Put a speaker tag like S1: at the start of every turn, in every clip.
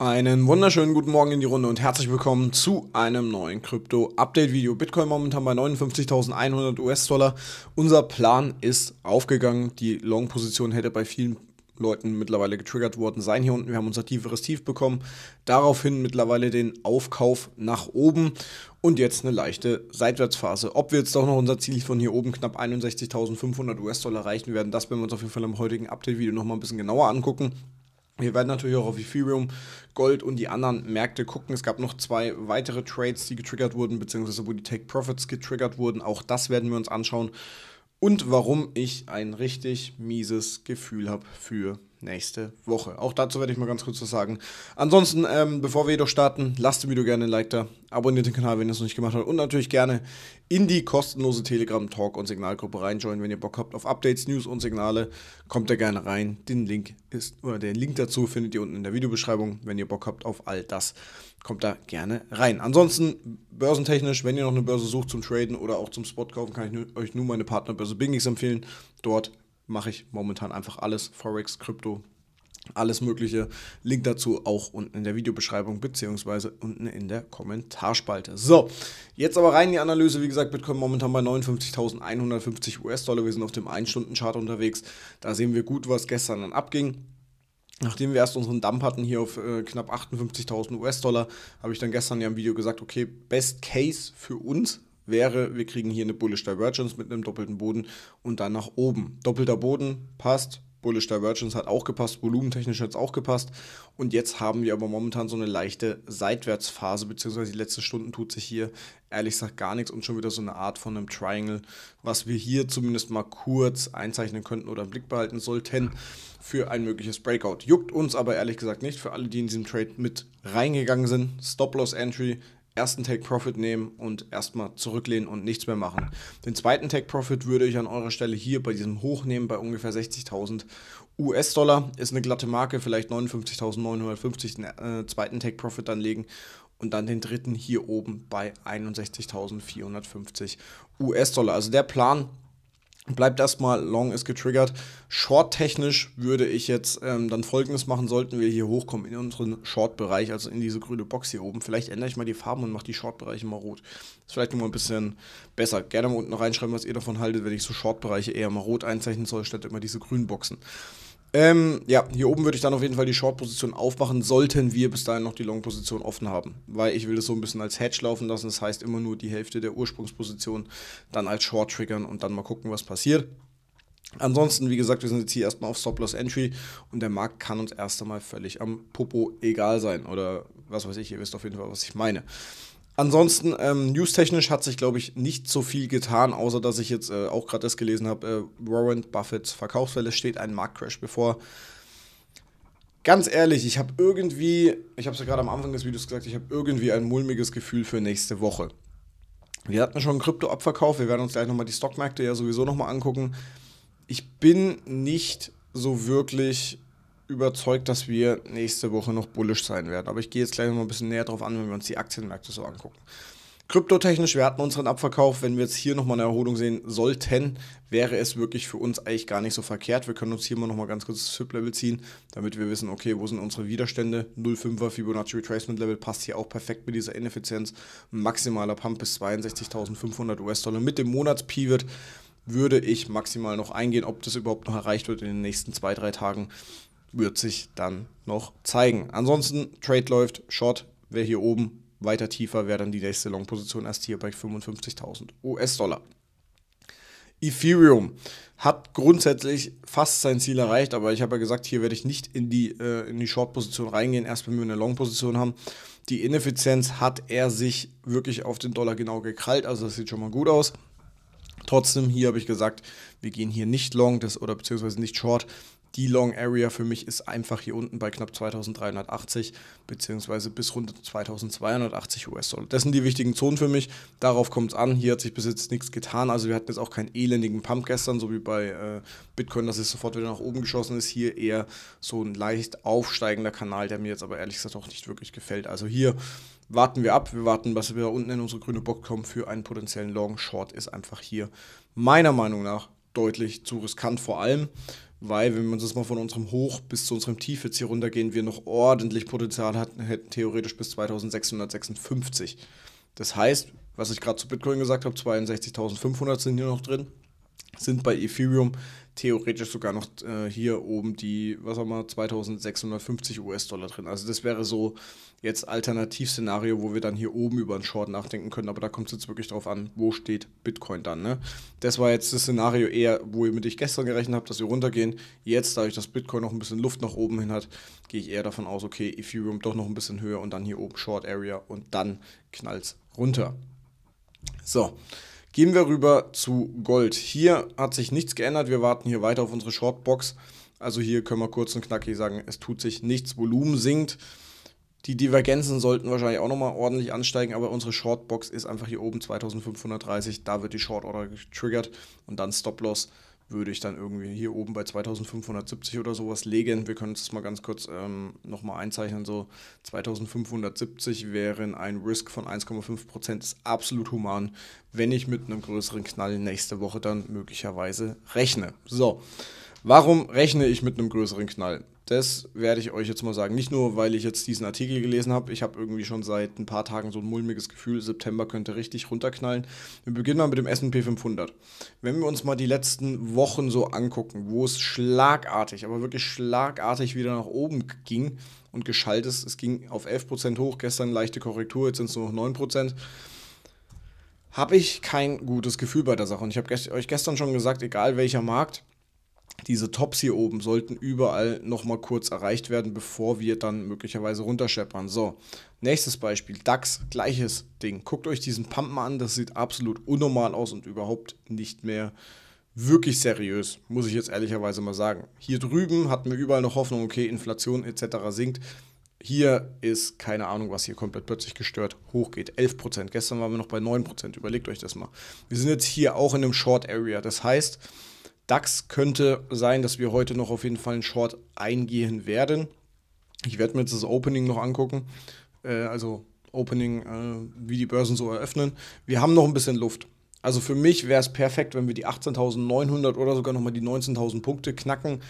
S1: Einen wunderschönen guten Morgen in die Runde und herzlich willkommen zu einem neuen Krypto-Update-Video. Bitcoin momentan bei 59.100 US-Dollar. Unser Plan ist aufgegangen. Die Long-Position hätte bei vielen Leuten mittlerweile getriggert worden sein hier unten. Wir haben unser tieferes Tief bekommen. Daraufhin mittlerweile den Aufkauf nach oben und jetzt eine leichte Seitwärtsphase. Ob wir jetzt doch noch unser Ziel von hier oben knapp 61.500 US-Dollar erreichen werden, das werden wir uns auf jeden Fall im heutigen Update-Video nochmal ein bisschen genauer angucken. Wir werden natürlich auch auf Ethereum, Gold und die anderen Märkte gucken. Es gab noch zwei weitere Trades, die getriggert wurden, beziehungsweise wo die Take Profits getriggert wurden. Auch das werden wir uns anschauen. Und warum ich ein richtig mieses Gefühl habe für nächste Woche. Auch dazu werde ich mal ganz kurz was sagen. Ansonsten, ähm, bevor wir jedoch starten, lasst dem Video gerne ein Like da, abonniert den Kanal, wenn ihr es noch nicht gemacht habt und natürlich gerne in die kostenlose Telegram-Talk- und Signalgruppe reinjoinen, wenn ihr Bock habt auf Updates, News und Signale, kommt da gerne rein. Den Link ist, oder den Link dazu findet ihr unten in der Videobeschreibung. Wenn ihr Bock habt auf all das, kommt da gerne rein. Ansonsten, börsentechnisch, wenn ihr noch eine Börse sucht zum Traden oder auch zum Spot kaufen, kann ich euch nur meine Partnerbörse Bingix empfehlen. Dort mache ich momentan einfach alles. Forex, Krypto, alles Mögliche. Link dazu auch unten in der Videobeschreibung bzw. unten in der Kommentarspalte. So, jetzt aber rein in die Analyse. Wie gesagt, Bitcoin momentan bei 59.150 US-Dollar. Wir sind auf dem 1-Stunden-Chart unterwegs. Da sehen wir gut, was gestern dann abging. Nachdem wir erst unseren Dump hatten hier auf äh, knapp 58.000 US-Dollar, habe ich dann gestern ja im Video gesagt, okay, Best Case für uns wäre, wir kriegen hier eine Bullish Divergence mit einem doppelten Boden und dann nach oben. Doppelter Boden passt, Bullish Divergence hat auch gepasst, volumentechnisch hat es auch gepasst. Und jetzt haben wir aber momentan so eine leichte Seitwärtsphase, beziehungsweise die letzten Stunden tut sich hier ehrlich gesagt gar nichts und schon wieder so eine Art von einem Triangle, was wir hier zumindest mal kurz einzeichnen könnten oder im Blick behalten sollten für ein mögliches Breakout. Juckt uns aber ehrlich gesagt nicht, für alle, die in diesem Trade mit reingegangen sind. Stop-Loss-Entry ersten Take Profit nehmen und erstmal zurücklehnen und nichts mehr machen. Den zweiten Take Profit würde ich an eurer Stelle hier bei diesem Hoch nehmen, bei ungefähr 60.000 US-Dollar. Ist eine glatte Marke, vielleicht 59.950 den äh, zweiten Take Profit dann legen und dann den dritten hier oben bei 61.450 US-Dollar. Also der Plan Bleibt erstmal, Long ist getriggert. Short-technisch würde ich jetzt ähm, dann folgendes machen, sollten wir hier hochkommen in unseren Short-Bereich, also in diese grüne Box hier oben. Vielleicht ändere ich mal die Farben und mache die Short-Bereiche mal rot. Ist vielleicht nochmal ein bisschen besser. Gerne mal unten reinschreiben, was ihr davon haltet, wenn ich so Short-Bereiche eher mal rot einzeichnen soll, statt immer diese grünen Boxen. Ähm, ja, hier oben würde ich dann auf jeden Fall die Short-Position aufmachen, sollten wir bis dahin noch die Long-Position offen haben. Weil ich will das so ein bisschen als Hedge laufen lassen, das heißt immer nur die Hälfte der Ursprungsposition dann als Short triggern und dann mal gucken, was passiert. Ansonsten, wie gesagt, wir sind jetzt hier erstmal auf Stop-Loss-Entry und der Markt kann uns erst einmal völlig am Popo egal sein oder was weiß ich, ihr wisst auf jeden Fall, was ich meine. Ansonsten, ähm, newstechnisch hat sich, glaube ich, nicht so viel getan, außer dass ich jetzt äh, auch gerade das gelesen habe, äh, Warren Buffetts Verkaufswelle steht ein Marktcrash bevor. Ganz ehrlich, ich habe irgendwie, ich habe es ja gerade am Anfang des Videos gesagt, ich habe irgendwie ein mulmiges Gefühl für nächste Woche. Wir hatten schon einen Kryptoabverkauf, wir werden uns gleich nochmal die Stockmärkte ja sowieso nochmal angucken. Ich bin nicht so wirklich überzeugt, dass wir nächste Woche noch bullisch sein werden. Aber ich gehe jetzt gleich noch mal ein bisschen näher drauf an, wenn wir uns die Aktienmärkte so angucken. Kryptotechnisch, wir hatten unseren Abverkauf. Wenn wir jetzt hier nochmal eine Erholung sehen sollten, wäre es wirklich für uns eigentlich gar nicht so verkehrt. Wir können uns hier mal nochmal ganz kurz das FIP-Level ziehen, damit wir wissen, okay, wo sind unsere Widerstände. 0,5er Fibonacci Retracement Level passt hier auch perfekt mit dieser Ineffizienz. Maximaler Pump bis 62.500 US-Dollar. Mit dem Monats-Pivot würde ich maximal noch eingehen. Ob das überhaupt noch erreicht wird in den nächsten zwei, drei Tagen, wird sich dann noch zeigen. Ansonsten, Trade läuft, Short, wäre hier oben weiter tiefer, wäre dann die nächste Long-Position erst hier bei 55.000 US-Dollar. Ethereum hat grundsätzlich fast sein Ziel erreicht, aber ich habe ja gesagt, hier werde ich nicht in die, äh, die Short-Position reingehen, erst wenn wir eine Long-Position haben. Die Ineffizienz hat er sich wirklich auf den Dollar genau gekrallt, also das sieht schon mal gut aus. Trotzdem, hier habe ich gesagt, wir gehen hier nicht long das, oder beziehungsweise nicht short, die Long Area für mich ist einfach hier unten bei knapp 2380 bzw. bis rund 2280 US-Dollar. Das sind die wichtigen Zonen für mich. Darauf kommt es an. Hier hat sich bis jetzt nichts getan. Also wir hatten jetzt auch keinen elendigen Pump gestern, so wie bei äh, Bitcoin, dass es sofort wieder nach oben geschossen ist. Hier eher so ein leicht aufsteigender Kanal, der mir jetzt aber ehrlich gesagt auch nicht wirklich gefällt. Also hier warten wir ab. Wir warten, was wir da unten in unsere grüne Box kommen für einen potenziellen Long Short ist einfach hier meiner Meinung nach deutlich zu riskant vor allem weil, wenn wir uns das mal von unserem Hoch bis zu unserem Tief jetzt hier runtergehen, wir noch ordentlich Potenzial hatten, hätten theoretisch bis 2656. Das heißt, was ich gerade zu Bitcoin gesagt habe, 62.500 sind hier noch drin sind bei Ethereum theoretisch sogar noch äh, hier oben die, was haben wir, 2650 US-Dollar drin. Also das wäre so jetzt Alternativszenario, wo wir dann hier oben über einen Short nachdenken können, aber da kommt es jetzt wirklich darauf an, wo steht Bitcoin dann. Ne? Das war jetzt das Szenario eher, wo ihr mit ich gestern gerechnet habt, dass wir runtergehen. Jetzt, dadurch, dass Bitcoin noch ein bisschen Luft nach oben hin hat, gehe ich eher davon aus, okay, Ethereum doch noch ein bisschen höher und dann hier oben Short Area und dann knallt es runter. So, Gehen wir rüber zu Gold. Hier hat sich nichts geändert. Wir warten hier weiter auf unsere Shortbox. Also hier können wir kurz und knackig sagen, es tut sich nichts, Volumen sinkt. Die Divergenzen sollten wahrscheinlich auch nochmal ordentlich ansteigen, aber unsere Shortbox ist einfach hier oben 2530. Da wird die Shortorder getriggert und dann Stop-Loss würde ich dann irgendwie hier oben bei 2570 oder sowas legen. Wir können es mal ganz kurz ähm, nochmal einzeichnen. So 2570 wären ein Risk von 1,5% ist absolut human, wenn ich mit einem größeren Knall nächste Woche dann möglicherweise rechne. So, warum rechne ich mit einem größeren Knall? Das werde ich euch jetzt mal sagen. Nicht nur, weil ich jetzt diesen Artikel gelesen habe. Ich habe irgendwie schon seit ein paar Tagen so ein mulmiges Gefühl, September könnte richtig runterknallen. Wir beginnen mal mit dem SP 500. Wenn wir uns mal die letzten Wochen so angucken, wo es schlagartig, aber wirklich schlagartig wieder nach oben ging und geschaltet ist, es ging auf 11% hoch, gestern leichte Korrektur, jetzt sind es nur noch 9% habe ich kein gutes Gefühl bei der Sache. Und ich habe euch gestern schon gesagt, egal welcher Markt, diese Tops hier oben sollten überall nochmal kurz erreicht werden, bevor wir dann möglicherweise runterscheppern. So, nächstes Beispiel, DAX, gleiches Ding. Guckt euch diesen Pump mal an, das sieht absolut unnormal aus und überhaupt nicht mehr wirklich seriös, muss ich jetzt ehrlicherweise mal sagen. Hier drüben hatten wir überall noch Hoffnung, okay, Inflation etc. sinkt. Hier ist keine Ahnung, was hier komplett plötzlich gestört hochgeht. 11%. Gestern waren wir noch bei 9%. Überlegt euch das mal. Wir sind jetzt hier auch in einem Short Area. Das heißt, DAX könnte sein, dass wir heute noch auf jeden Fall einen Short eingehen werden. Ich werde mir jetzt das Opening noch angucken. Äh, also Opening, äh, wie die Börsen so eröffnen. Wir haben noch ein bisschen Luft. Also für mich wäre es perfekt, wenn wir die 18.900 oder sogar nochmal die 19.000 Punkte knacken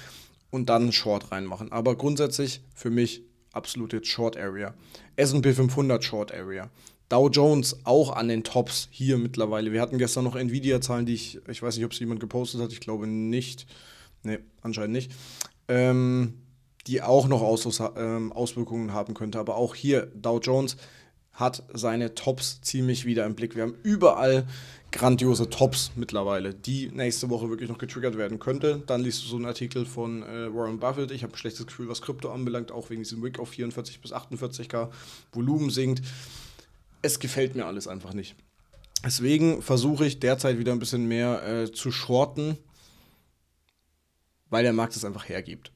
S1: und dann einen Short reinmachen. Aber grundsätzlich für mich absolut jetzt Short Area. SP 500 Short Area. Dow Jones auch an den Tops hier mittlerweile. Wir hatten gestern noch Nvidia-Zahlen, die ich, ich weiß nicht, ob es jemand gepostet hat, ich glaube nicht. Nee, anscheinend nicht. Ähm, die auch noch Aus ähm, Auswirkungen haben könnte. Aber auch hier, Dow Jones hat seine Tops ziemlich wieder im Blick. Wir haben überall grandiose Tops mittlerweile, die nächste Woche wirklich noch getriggert werden könnte. Dann liest du so einen Artikel von äh, Warren Buffett. Ich habe ein schlechtes Gefühl, was Krypto anbelangt, auch wegen diesem Wick auf 44 bis 48k Volumen sinkt es gefällt mir alles einfach nicht. Deswegen versuche ich derzeit wieder ein bisschen mehr äh, zu shorten, weil der Markt es einfach hergibt.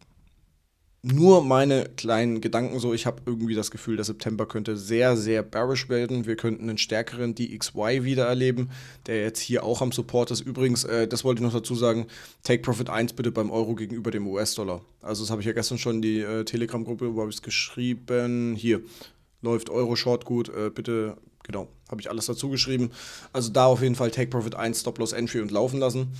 S1: Nur meine kleinen Gedanken so, ich habe irgendwie das Gefühl, der September könnte sehr, sehr bearish werden. Wir könnten einen stärkeren DXY wieder erleben, der jetzt hier auch am Support ist. Übrigens, äh, das wollte ich noch dazu sagen, Take Profit 1 bitte beim Euro gegenüber dem US-Dollar. Also das habe ich ja gestern schon in die äh, Telegram-Gruppe, wo habe ich es geschrieben? Hier, läuft Euro-Short gut, äh, bitte, genau, habe ich alles dazu geschrieben. Also da auf jeden Fall Take Profit 1, Stop Loss Entry und laufen lassen.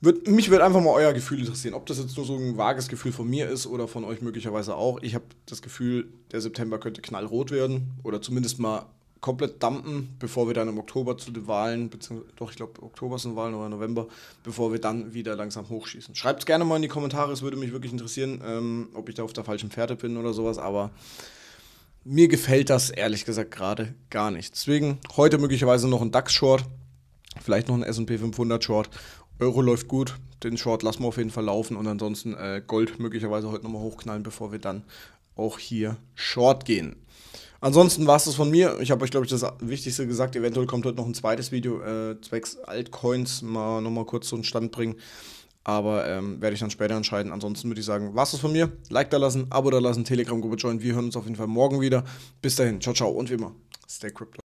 S1: Wird, mich würde einfach mal euer Gefühl interessieren, ob das jetzt nur so ein vages Gefühl von mir ist oder von euch möglicherweise auch. Ich habe das Gefühl, der September könnte knallrot werden oder zumindest mal komplett dumpen, bevor wir dann im Oktober zu den Wahlen, beziehungsweise doch, ich glaube, Oktober sind Wahlen oder November, bevor wir dann wieder langsam hochschießen. Schreibt es gerne mal in die Kommentare, es würde mich wirklich interessieren, ähm, ob ich da auf der falschen Fährte bin oder sowas, aber mir gefällt das ehrlich gesagt gerade gar nicht. Deswegen heute möglicherweise noch ein DAX-Short, vielleicht noch ein SP 500-Short. Euro läuft gut, den Short lassen wir auf jeden Fall laufen und ansonsten äh, Gold möglicherweise heute nochmal hochknallen, bevor wir dann auch hier Short gehen. Ansonsten war es das von mir. Ich habe euch, glaube ich, das Wichtigste gesagt. Eventuell kommt heute noch ein zweites Video äh, zwecks Altcoins. Mal nochmal kurz so einen Stand bringen. Aber ähm, werde ich dann später entscheiden. Ansonsten würde ich sagen, was ist von mir? Like da lassen, Abo da lassen, Telegram-Gruppe joinen. Wir hören uns auf jeden Fall morgen wieder. Bis dahin, ciao, ciao und wie immer, stay crypto.